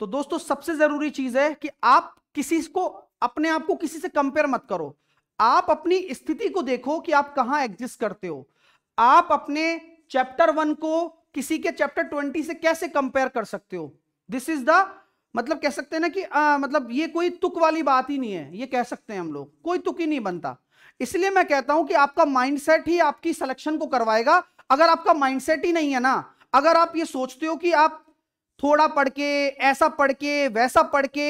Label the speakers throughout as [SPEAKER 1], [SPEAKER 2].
[SPEAKER 1] तो दोस्तों सबसे जरूरी चीज है कि आप किसी को अपने आप को किसी से कंपेयर मत करो आप अपनी स्थिति को देखो कि आप कहां एग्जिस्ट करते हो आप अपने चैप्टर वन को किसी के चैप्टर ट्वेंटी से कैसे कंपेयर कर सकते हो दिस इज द मतलब कह सकते हैं ना कि आ, मतलब ये कोई तुक वाली बात ही नहीं है ये कह सकते हैं हम लोग कोई तुक ही नहीं बनता इसलिए मैं कहता हूं कि आपका माइंडसेट ही आपकी सिलेक्शन को करवाएगा अगर आपका माइंडसेट ही नहीं है ना अगर आप ये सोचते हो कि आप थोड़ा पढ़ के ऐसा पढ़ के वैसा पढ़ के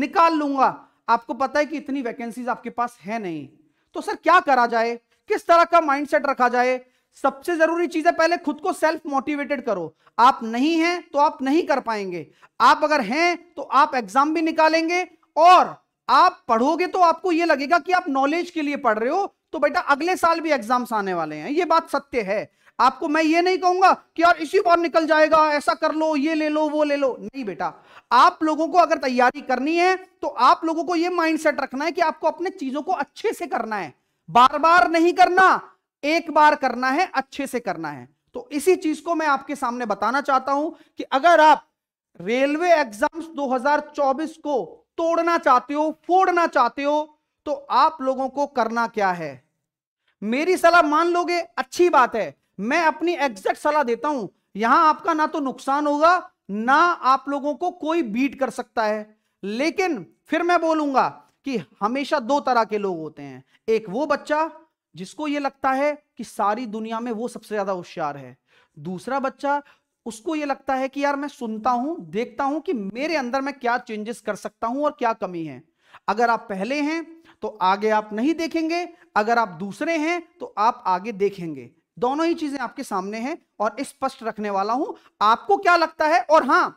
[SPEAKER 1] निकाल लूंगा आपको पता है कि इतनी वैकेंसीज आपके पास है नहीं तो सर क्या करा जाए किस तरह का माइंडसेट रखा जाए सबसे जरूरी चीज है पहले खुद को सेल्फ मोटिवेटेड करो आप नहीं हैं तो आप नहीं कर पाएंगे आप अगर हैं तो आप एग्जाम भी निकालेंगे और आप पढ़ोगे तो आपको यह लगेगा कि आप नॉलेज के लिए पढ़ रहे हो तो बेटा अगले साल भी एग्जाम्स आने वाले हैं ये बात सत्य है आपको मैं ये नहीं कहूंगा कि यार इसी बार निकल जाएगा ऐसा कर लो ये ले लो वो ले लो नहीं बेटा आप लोगों को अगर तैयारी करनी है तो आप लोगों को ये माइंडसेट रखना है कि आपको अपने चीजों को अच्छे से करना है बार बार नहीं करना एक बार करना है अच्छे से करना है तो इसी चीज को मैं आपके सामने बताना चाहता हूं कि अगर आप रेलवे एग्जाम्स 2024 को तोड़ना चाहते हो फोड़ना चाहते हो तो आप लोगों को करना क्या है मेरी सलाह मान लोगे अच्छी बात है मैं अपनी एग्जैक्ट सलाह देता हूं यहां आपका ना तो नुकसान होगा ना आप लोगों को कोई बीट कर सकता है लेकिन फिर मैं बोलूंगा कि हमेशा दो तरह के लोग होते हैं एक वो बच्चा जिसको ये लगता है कि सारी दुनिया में वो सबसे ज्यादा होशियार है दूसरा बच्चा उसको ये लगता है कि यार मैं सुनता हूं देखता हूं कि मेरे अंदर मैं क्या चेंजेस कर सकता हूं और क्या कमी है अगर आप पहले हैं तो आगे आप नहीं देखेंगे अगर आप दूसरे हैं तो आप आगे देखेंगे दोनों ही चीजें आपके सामने हैं और स्पष्ट रखने वाला हूं आपको क्या लगता है और हां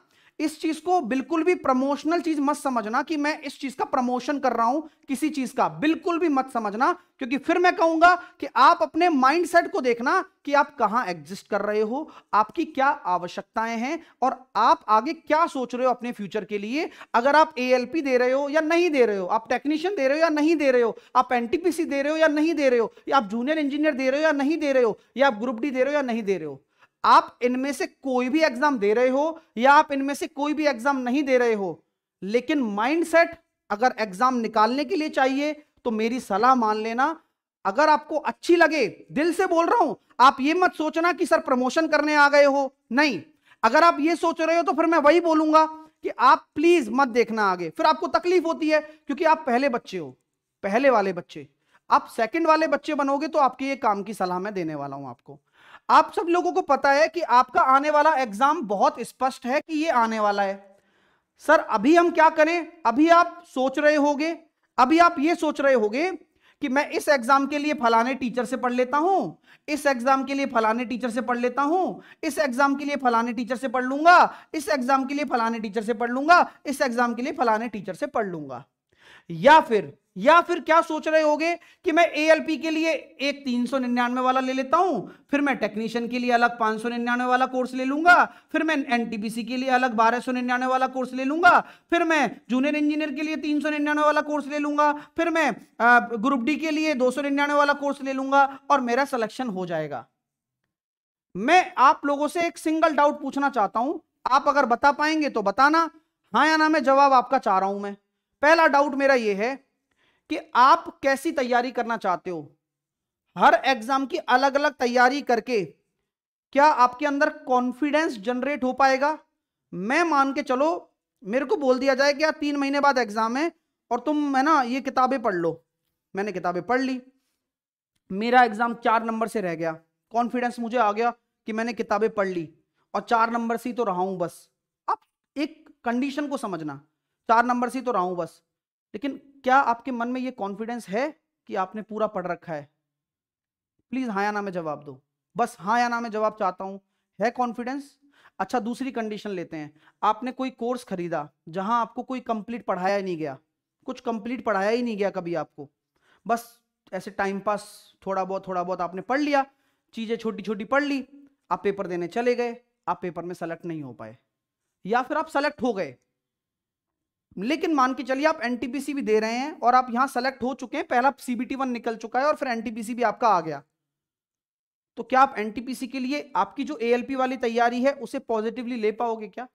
[SPEAKER 1] इस चीज को बिल्कुल भी प्रमोशनल चीज मत समझना कि मैं इस चीज का प्रमोशन कर रहा हूं किसी चीज का बिल्कुल भी मत समझना क्योंकि फिर मैं कहूंगा कि आप अपने माइंडसेट को देखना कि आप कहां एग्जिस्ट कर रहे हो आपकी क्या आवश्यकताएं हैं और आप आगे क्या सोच रहे हो अपने फ्यूचर के लिए अगर आप ए दे रहे हो या नहीं दे रहे हो आप टेक्नीशियन दे रहे हो या नहीं दे रहे हो आप एनटीपीसी दे रहे हो या नहीं दे रहे हो या आप जूनियर इंजीनियर दे रहे हो या नहीं दे रहे हो या आप ग्रुप डी दे रहे हो या नहीं दे रहे हो आप इनमें से कोई भी एग्जाम दे रहे हो या आप इनमें से कोई भी एग्जाम नहीं दे रहे हो लेकिन माइंडसेट अगर एग्जाम निकालने के लिए चाहिए तो मेरी सलाह मान लेना अगर आपको अच्छी लगे दिल से बोल रहा हूं आप ये मत सोचना कि सर प्रमोशन करने आ गए हो नहीं अगर आप ये सोच रहे हो तो फिर मैं वही बोलूंगा कि आप प्लीज मत देखना आगे फिर आपको तकलीफ होती है क्योंकि आप पहले बच्चे हो पहले वाले बच्चे आप सेकंड वाले बच्चे बनोगे तो आपके ये काम की सलाह मैं देने वाला हूं आपको आप सब लोगों को पता है कि आपका आने वाला एग्जाम बहुत स्पष्ट है कि ये आने वाला है सर अभी हम क्या करें अभी आप सोच रहे होगे अभी आप ये सोच रहे होगे कि मैं इस एग्जाम के लिए फलाने टीचर से पढ़ लेता हूं इस एग्जाम के लिए फलाने टीचर से पढ़ लेता हूं इस एग्जाम के लिए फलाने टीचर से पढ़ लूंगा इस एग्जाम के लिए फलाने टीचर से पढ़ लूंगा इस एग्जाम के लिए फलाने टीचर से पढ़ लूंगा या फिर या फिर क्या सोच रहे होगे कि मैं एएलपी के लिए एक तीन सौ निन्यानवे वाला ले लेता हूं फिर मैं टेक्नीशियन के लिए अलग पांच सौ निन्यानवे वाला कोर्स ले लूंगा फिर मैं एनटीपीसी के लिए अलग बारह सौ निन्यानवे वाला कोर्स ले लूंगा फिर मैं जूनियर इंजीनियर के लिए तीन सौ निन्यानवे वाला कोर्स ले लूंगा फिर मैं ग्रुप डी के लिए दो सौ निन्यानवे वाला कोर्स ले लूंगा और मेरा सिलेक्शन हो जाएगा मैं आप लोगों से एक सिंगल डाउट पूछना चाहता हूं आप अगर बता पाएंगे तो बताना हाँ या ना मैं जवाब आपका चाह रहा हूं मैं पहला डाउट मेरा यह है कि आप कैसी तैयारी करना चाहते हो हर एग्जाम की अलग अलग तैयारी करके क्या आपके अंदर कॉन्फिडेंस जनरेट हो पाएगा मैं मान के चलो मेरे को बोल दिया जाए कि यार तीन महीने बाद एग्जाम है और तुम है ना ये किताबें पढ़ लो मैंने किताबें पढ़ ली मेरा एग्जाम चार नंबर से रह गया कॉन्फिडेंस मुझे आ गया कि मैंने किताबें पढ़ ली और चार नंबर से ही तो रहा हूं बस अब एक कंडीशन को समझना चार नंबर से तो रहा हूं बस लेकिन क्या आपके मन में ये कॉन्फिडेंस है कि आपने पूरा पढ़ रखा है प्लीज़ हाँ या ना में जवाब दो बस हाँ या ना में जवाब चाहता हूं है कॉन्फिडेंस अच्छा दूसरी कंडीशन लेते हैं आपने कोई कोर्स खरीदा जहां आपको कोई कंप्लीट पढ़ाया ही नहीं गया कुछ कंप्लीट पढ़ाया ही नहीं गया कभी आपको बस ऐसे टाइम पास थोड़ा बहुत थोड़ा बहुत आपने पढ़ लिया चीज़ें छोटी छोटी पढ़ ली आप पेपर देने चले गए आप पेपर में सेलेक्ट नहीं हो पाए या फिर आप सेलेक्ट हो गए लेकिन मान के चलिए आप एनटीपीसी भी दे रहे हैं और आप यहां सेलेक्ट हो चुके हैं पहला सीबीटी वन निकल चुका है और फिर एनटीपीसी भी आपका आ गया तो क्या आप एनटीपीसी के लिए आपकी जो एएलपी वाली तैयारी है उसे पॉजिटिवली ले पाओगे क्या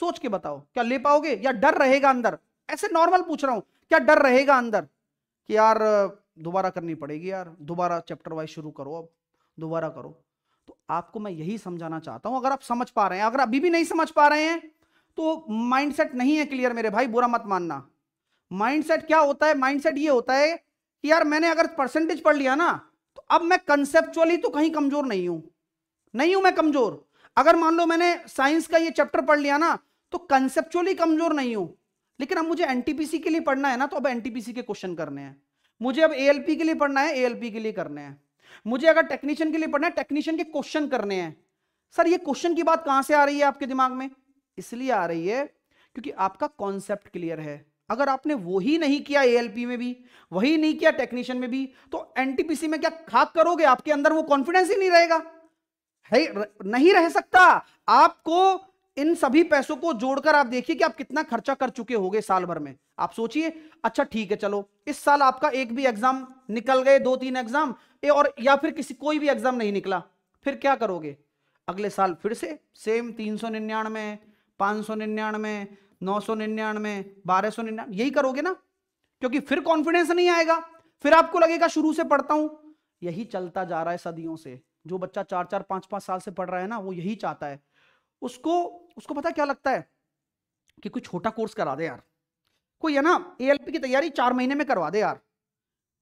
[SPEAKER 1] सोच के बताओ क्या ले पाओगे या डर रहेगा अंदर ऐसे नॉर्मल पूछ रहा हूं क्या डर रहेगा अंदर कि यार दोबारा करनी पड़ेगी यार दोबारा चैप्टर वाइज शुरू करो अब दोबारा करो तो आपको मैं यही समझाना चाहता हूं अगर आप समझ पा रहे हैं अगर अभी भी नहीं समझ पा रहे हैं तो माइंडसेट नहीं है क्लियर मेरे भाई बुरा मत मानना माइंडसेट क्या होता है माइंडसेट ये होता है कि यार मैंने अगर परसेंटेज पढ़ लिया ना तो अब मैं कंसेप्चुअली तो कहीं कमजोर नहीं हूं नहीं हूं मैं कमजोर अगर मान लो मैंने साइंस का ये चैप्टर पढ़ लिया ना तो कंसेप्चुअली कमजोर नहीं हूं लेकिन अब मुझे एनटीपीसी के लिए पढ़ना है ना तो अब एनटीपीसी के क्वेश्चन करने हैं मुझे अब एएलपी के लिए पढ़ना है एएलपी के लिए करने हैं मुझे अगर टेक्नीशियन के लिए पढ़ना है टेक्नीशियन के क्वेश्चन करने हैं सर ये क्वेश्चन की बात कहां से आ रही है आपके दिमाग में इसलिए आ रही है क्योंकि आपका कॉन्सेप्ट क्लियर है अगर आपने वही नहीं किया एएलपी में भी वही नहीं किया टेक्नीशियन में भी तो एनटीपीसी में क्या खाक करोगे आपके अंदर वो कॉन्फिडेंस ही नहीं रहेगा है र, नहीं रह सकता आपको इन सभी पैसों को जोड़कर आप देखिए कि आप कितना खर्चा कर चुके होगे साल भर में आप सोचिए अच्छा ठीक है चलो इस साल आपका एक भी एग्जाम निकल गए दो तीन एग्जाम और या फिर किसी कोई भी एग्जाम नहीं निकला फिर क्या करोगे अगले साल फिर से सेम तीन सौ निन्यानवे पाँच सौ निन्यानवे नौ सौ निन्यानवे बारह सौ निन्यानवे यही करोगे ना क्योंकि फिर कॉन्फिडेंस नहीं आएगा फिर आपको लगेगा शुरू से पढ़ता हूं यही चलता जा रहा है सदियों से जो बच्चा चार चार पांच पांच साल से पढ़ रहा है ना वो यही चाहता है उसको उसको पता क्या लगता है कि कोई छोटा कोर्स करा दे यार कोई है ना ए की तैयारी चार महीने में करवा दे यार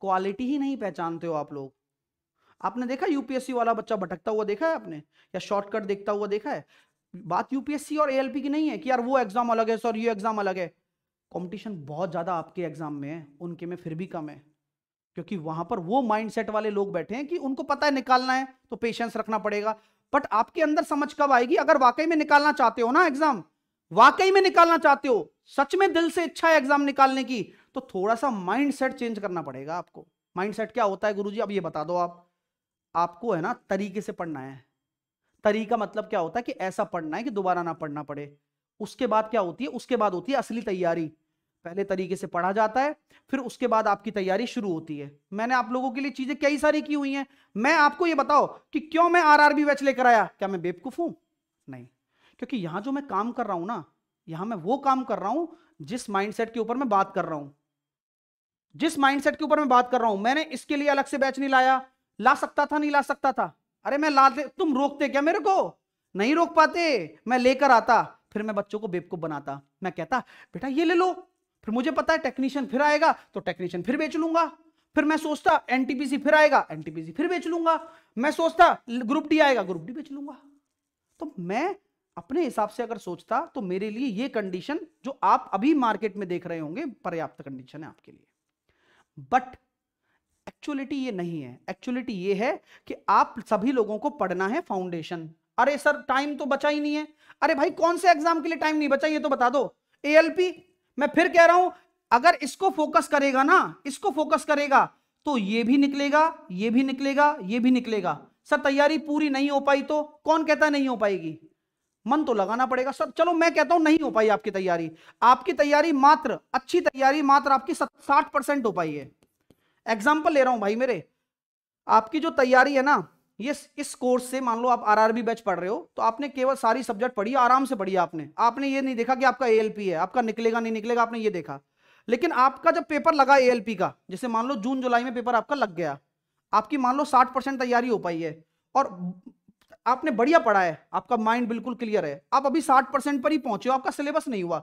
[SPEAKER 1] क्वालिटी ही नहीं पहचानते हो आप लोग आपने देखा यूपीएससी वाला बच्चा भटकता हुआ देखा है आपने या शॉर्टकट देखता हुआ देखा है बात यूपीएससी और एएलपी की नहीं है कि यार वो एग्जाम अलग है सर ये एग्जाम अलग है कंपटीशन बहुत ज़्यादा आपके एग्जाम में है उनके में फिर भी कम है क्योंकि वहां पर वो माइंडसेट वाले लोग बैठे हैं कि उनको पता है निकालना है तो पेशेंस रखना पड़ेगा बट आपके अंदर समझ कब आएगी अगर वाकई में निकालना चाहते हो ना एग्जाम वाकई में निकालना चाहते हो सच में दिल से इच्छा है एग्जाम निकालने की तो थोड़ा सा माइंड चेंज करना पड़ेगा आपको माइंड क्या होता है गुरुजी अब ये बता दो आप आपको है ना तरीके से पढ़ना है तरीका मतलब क्या होता है कि ऐसा पढ़ना है कि दोबारा ना पढ़ना पड़े उसके बाद क्या होती है उसके बाद होती है असली तैयारी पहले तरीके से पढ़ा जाता है फिर उसके बाद आपकी तैयारी शुरू होती है मैंने आप लोगों के लिए चीजें कई सारी की हुई हैं मैं आपको ये बताओ कि क्यों मैं आरआरबी बैच लेकर आया क्या मैं बेवकूफ हूं नहीं क्योंकि यहां जो मैं काम कर रहा हूं ना यहां मैं वो काम कर रहा हूं जिस माइंडसेट के ऊपर मैं बात कर रहा हूं जिस माइंडसेट के ऊपर मैं बात कर रहा हूं मैंने इसके लिए अलग से बैच नहीं लाया ला सकता था नहीं ला सकता था अरे मैं लाते तुम रोकते क्या मेरे को नहीं रोक पाते मैं लेकर आता फिर मैं बच्चों को बेवकूफ बनाता मैं कहता बेटा ये ले लो फिर मुझे पता है टेक्नीशियन फिर आएगा तो टेक्नीशियन फिर बेच लूंगा फिर मैं सोचता एनटीपीसी फिर आएगा एनटीपीसी फिर बेच लूंगा मैं सोचता ग्रुप डी आएगा ग्रुप डी बेच लूंगा तो मैं अपने हिसाब से अगर सोचता तो मेरे लिए ये कंडीशन जो आप अभी मार्केट में देख रहे होंगे पर्याप्त कंडीशन है आपके लिए बट एक्चुअलिटी ये नहीं है एक्चुअलिटी ये है कि आप सभी लोगों को पढ़ना है फाउंडेशन अरे सर टाइम तो बचा ही नहीं है अरे भाई कौन से एग्जाम के लिए टाइम नहीं बचा ये तो बता दो ए मैं फिर कह रहा हूं अगर इसको फोकस करेगा ना इसको फोकस करेगा तो ये भी निकलेगा ये भी निकलेगा ये भी निकलेगा सर तैयारी पूरी नहीं हो पाई तो कौन कहता नहीं हो पाएगी मन तो लगाना पड़ेगा सर चलो मैं कहता हूं नहीं हो पाई आपकी तैयारी आपकी तैयारी मात्र अच्छी तैयारी मात्र आपकी साठ परसेंट हो पाई है एग्जाम्पल ले रहा हूं भाई मेरे आपकी जो तैयारी है ना ये इस कोर्स से मान लो आप आरआरबी बैच पढ़ रहे हो तो आपने केवल सारी सब्जेक्ट पढ़ी आराम से पढ़ी आपने आपने ये नहीं देखा कि आपका एएलपी है आपका निकलेगा नहीं निकलेगा आपने ये देखा लेकिन आपका जब पेपर लगा एएलपी का जैसे मान लो जून जुलाई में पेपर आपका लग गया आपकी मान लो साठ परसेंट तैयारी हो पाई है और आपने बढ़िया पढ़ा है आपका माइंड बिल्कुल क्लियर है आप अभी साठ परसेंट पर ही पहुंचे हो आपका सिलेबस नहीं हुआ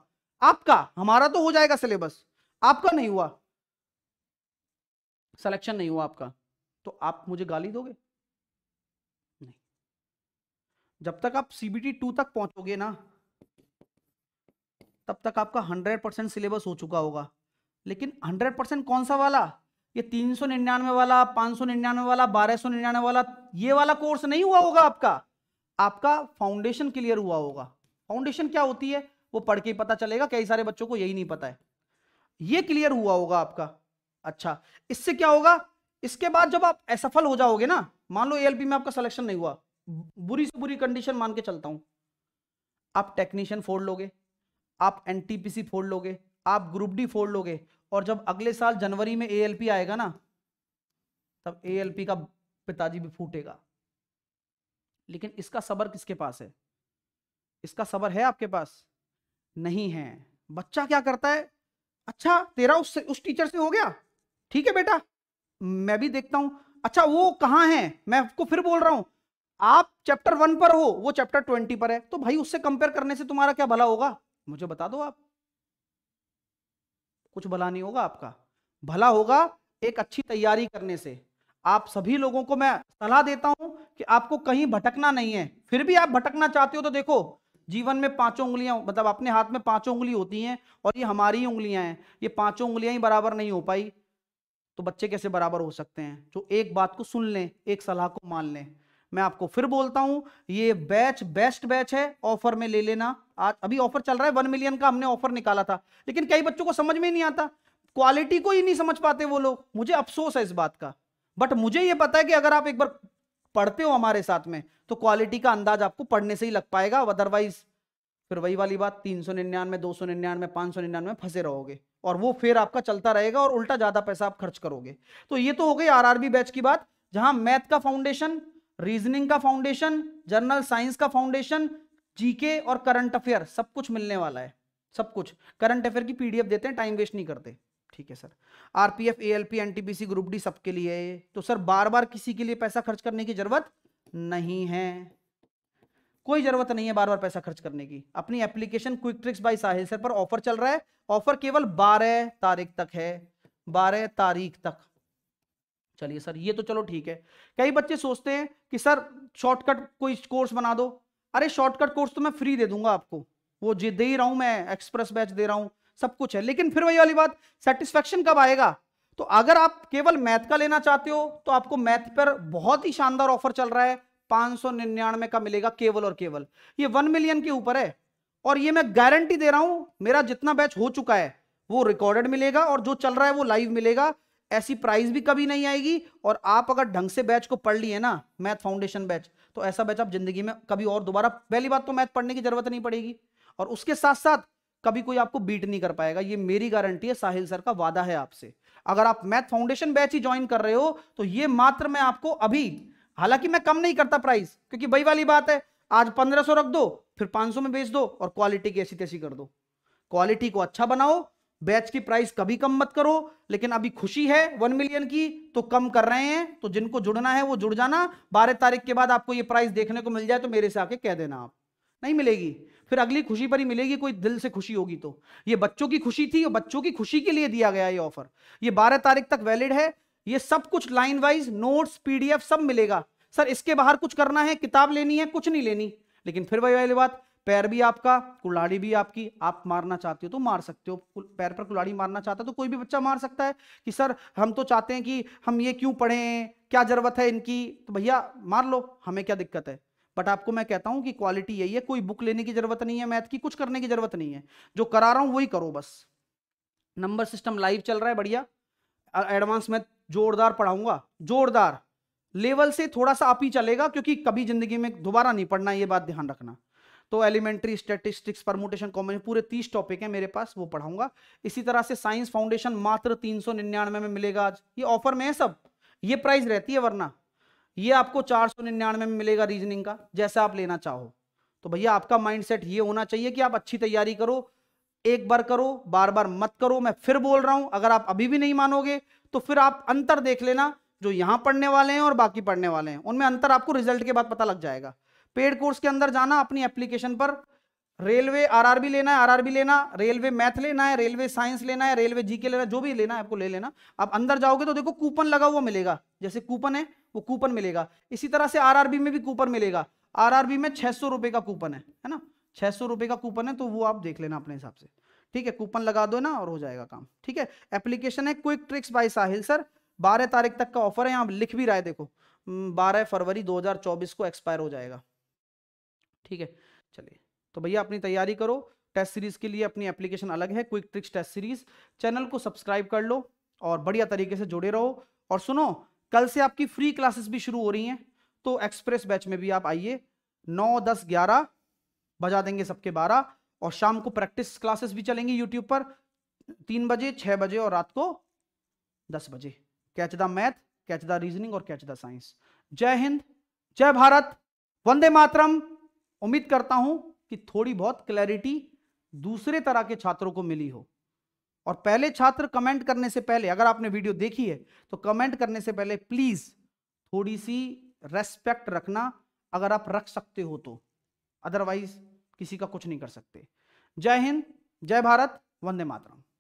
[SPEAKER 1] आपका हमारा तो हो जाएगा सिलेबस आपका नहीं हुआ सिलेक्शन नहीं हुआ आपका तो आप मुझे गाली दोगे नहीं जब तक आप सीबीटी टू तक पहुंचोगे ना तब तक आपका हंड्रेड परसेंट सिलेबस हो चुका होगा लेकिन हंड्रेड परसेंट कौन सा वाला ये तीन सौ निन्यानवे वाला पांच सौ निन्यानवे वाला बारह सौ निन्यानवे वाला ये वाला कोर्स नहीं हुआ होगा आपका आपका फाउंडेशन क्लियर हुआ होगा फाउंडेशन क्या होती है वो पढ़ के पता चलेगा कई सारे बच्चों को यही नहीं पता है ये क्लियर हुआ होगा आपका अच्छा इससे क्या होगा इसके बाद जब आप असफल हो जाओगे ना मान लो एएलपी में आपका सिलेक्शन नहीं हुआ बुरी से बुरी कंडीशन मान के चलता हूं आप टेक्नीशियन फोड़ लोगे आप एनटीपीसी फोड़ लोगे आप ग्रुप डी फोड़ लोगे और जब अगले साल जनवरी में एएलपी आएगा ना तब एएलपी का पिताजी भी फूटेगा लेकिन इसका सबर किसके पास है इसका सबर है आपके पास नहीं है बच्चा क्या करता है अच्छा तेरा उससे उस टीचर से हो गया ठीक है बेटा मैं भी देखता हूं अच्छा वो कहां है मैं आपको फिर बोल रहा हूं आप चैप्टर वन पर हो वो चैप्टर ट्वेंटी पर है तो भाई उससे कंपेयर करने से तुम्हारा क्या भला होगा मुझे बता दो आप कुछ भला नहीं होगा आपका भला होगा एक अच्छी तैयारी करने से आप सभी लोगों को मैं सलाह देता हूं कि आपको कहीं भटकना नहीं है फिर भी आप भटकना चाहते हो तो देखो जीवन में पांचों उंगलियां मतलब अपने हाथ में पांचों उंगली होती हैं और ये हमारी उंगलियां हैं ये पांचों उंगलियां ही बराबर नहीं हो पाई तो बच्चे कैसे बराबर हो सकते हैं जो एक बात को सुन लें एक सलाह को मान लें मैं आपको फिर बोलता हूं ये बैच बेस्ट बैच है ऑफर में ले लेना आज अभी ऑफर चल रहा है वन मिलियन का हमने ऑफर निकाला था लेकिन कई बच्चों को समझ में नहीं आता क्वालिटी को ही नहीं समझ पाते वो लोग मुझे अफसोस है इस बात का बट मुझे ये पता है कि अगर आप एक बार पढ़ते हो हमारे साथ में तो क्वालिटी का अंदाज आपको पढ़ने से ही लग पाएगा अदरवाइज फिर वही वाली बात तीन सौ निन्यानवे दो सौ निन्यानवे पांच सौ निन्यानवे फंसे रहोगे और वो फिर आपका चलता रहेगा और उल्टा ज़्यादा पैसा आप खर्च करोगे तो ये तो हो गई आरआरबी बैच की बात जहां मैथ का फाउंडेशन रीजनिंग का फाउंडेशन जर्नल साइंस का फाउंडेशन जीके और करंट अफेयर सब कुछ मिलने वाला है सब कुछ करंट अफेयर की पीडीएफ देते हैं टाइम वेस्ट नहीं करते ठीक है sir RPF ALP NTPC group D सबके लिए तो सर बार बार किसी के लिए पैसा खर्च करने की जरूरत नहीं है कोई जरूरत नहीं है बार बार पैसा खर्च करने की अपनी application quick tricks by Sahil sir पर ऑफर चल रहा है ऑफर केवल बारह तारीख तक है बारह तारीख तक चलिए सर ये तो चलो ठीक है कई बच्चे सोचते हैं कि सर शॉर्टकट कोई कोर्स बना दो अरे शॉर्टकट कोर्स तो मैं फ्री दे दूंगा आपको वो जो दे ही रहा हूं मैं एक्सप्रेस बैच दे रहा हूं सब कुछ है लेकिन फिर वही वाली बात सेटिस्फेक्शन कब आएगा तो अगर आप केवल मैथ का लेना चाहते हो तो आपको मैथ पर बहुत ही शानदार ऑफर चल रहा है पांच सौ निन्यानवे का मिलेगा केवल और केवल ये वन मिलियन के ऊपर है और ये मैं गारंटी दे रहा हूं मेरा जितना बैच हो चुका है वो रिकॉर्डेड मिलेगा और जो चल रहा है वो लाइव मिलेगा ऐसी प्राइस भी कभी नहीं आएगी और आप अगर ढंग से बैच को पढ़ लिए ना मैथ फाउंडेशन बैच तो ऐसा बैच आप जिंदगी में कभी और दोबारा पहली बात तो मैथ पढ़ने की जरूरत नहीं पड़ेगी और उसके साथ साथ कभी कोई आपको बीट नहीं कर पाएगा ये मेरी गारंटी है साहिल सर का वादा है आपसे अगर आप मैथ फाउंडेशन बैच ही ज्वाइन कर रहे हो तो ये मात्र मैं आपको अभी हालांकि मैं कम नहीं करता प्राइस क्योंकि वही वाली बात है आज पंद्रह सौ रख दो फिर पांच सौ में बेच दो और क्वालिटी की ऐसी तैसी कर दो क्वालिटी को अच्छा बनाओ बैच की प्राइस कभी कम मत करो लेकिन अभी खुशी है वन मिलियन की तो कम कर रहे हैं तो जिनको जुड़ना है वो जुड़ जाना बारह तारीख के बाद आपको ये प्राइस देखने को मिल जाए तो मेरे से आके कह देना आप नहीं मिलेगी फिर अगली खुशी पर ही मिलेगी कोई दिल से खुशी होगी तो ये बच्चों की खुशी थी और बच्चों की खुशी के लिए दिया गया ये ऑफर ये बारह तारीख तक वैलिड है ये सब कुछ लाइन वाइज नोट्स पीडीएफ सब मिलेगा सर इसके बाहर कुछ करना है किताब लेनी है कुछ नहीं लेनी लेकिन फिर वही वाली बात पैर भी आपका कुलाड़ी भी आपकी आप मारना चाहते हो तो मार सकते हो पैर पर कुलाड़ी मारना चाहता है तो कोई भी बच्चा मार सकता है कि सर हम तो चाहते हैं कि हम ये क्यों पढ़े क्या ज़रूरत है इनकी तो भैया मार लो हमें क्या दिक्कत है बट आपको मैं कहता हूं कि क्वालिटी यही है कोई बुक लेने की जरूरत नहीं है मैथ की कुछ करने की जरूरत नहीं है जो करा रहा हूं वही करो बस नंबर सिस्टम लाइव चल रहा है बढ़िया एडवांस मैथ जोरदार पढ़ाऊंगा जोरदार लेवल से थोड़ा सा आप ही चलेगा क्योंकि कभी जिंदगी में दोबारा नहीं पढ़ना ये बात ध्यान रखना तो एलिमेंट्री स्टेटिस्टिक्स परमोटेशन कॉमन पूरे तीस टॉपिक है मेरे पास वो पढ़ाऊंगा इसी तरह से साइंस फाउंडेशन मात्र तीन सौ निन्यानवे में मिलेगा आज ये ऑफर में है सब ये प्राइस रहती है वरना ये आपको चार सौ निन्यानवे में मिलेगा रीजनिंग का जैसा आप लेना चाहो तो भैया आपका माइंडसेट ये होना चाहिए कि आप अच्छी तैयारी करो एक बार करो बार बार मत करो मैं फिर बोल रहा हूं अगर आप अभी भी नहीं मानोगे तो फिर आप अंतर देख लेना जो यहां पढ़ने वाले हैं और बाकी पढ़ने वाले हैं उनमें अंतर आपको रिजल्ट के बाद पता लग जाएगा पेड कोर्स के अंदर जाना अपनी एप्लीकेशन पर रेलवे आरआरबी लेना है आरआरबी लेना रेलवे मैथ लेना है रेलवे साइंस लेना है रेलवे जीके लेना जो भी लेना है आपको ले लेना आप अंदर जाओगे तो देखो कूपन लगा हुआ मिलेगा जैसे कूपन है वो कूपन मिलेगा इसी तरह से आरआरबी में भी कूपन मिलेगा आरआरबी में छह सौ रुपए का कूपन है है ना छह सौ रुपए का कूपन है तो वो आप देख लेना अपने हिसाब से ठीक है कूपन लगा दो ना और हो जाएगा काम ठीक है एप्लीकेशन है quick tricks by Sahil sir बारह तारीख तक का ऑफर है यहाँ लिख भी रहा है देखो हम्म, बारह फरवरी 2024 को एक्सपायर हो जाएगा ठीक है चलिए तो भैया अपनी तैयारी करो टेस्ट सीरीज के लिए अपनी एप्लीकेशन अलग है quick tricks test series channel को सब्सक्राइब कर लो और बढ़िया तरीके से जुड़े रहो और सुनो कल से आपकी फ्री क्लासेस भी शुरू हो रही हैं तो एक्सप्रेस बैच में भी आप आइए नौ दस ग्यारह बजा देंगे सबके बारह और शाम को प्रैक्टिस क्लासेस भी चलेंगी यूट्यूब पर तीन बजे छह बजे और रात को दस बजे catch the math catch the reasoning और कैच द साइंस जय हिंद जय भारत वंदे मातरम उम्मीद करता हूं कि थोड़ी बहुत क्लैरिटी दूसरे तरह के छात्रों को मिली हो और पहले छात्र कमेंट करने से पहले अगर आपने वीडियो देखी है तो कमेंट करने से पहले प्लीज थोड़ी सी रेस्पेक्ट रखना अगर आप रख सकते हो तो अदरवाइज किसी का कुछ नहीं कर सकते जय हिंद जय भारत वंदे मातरम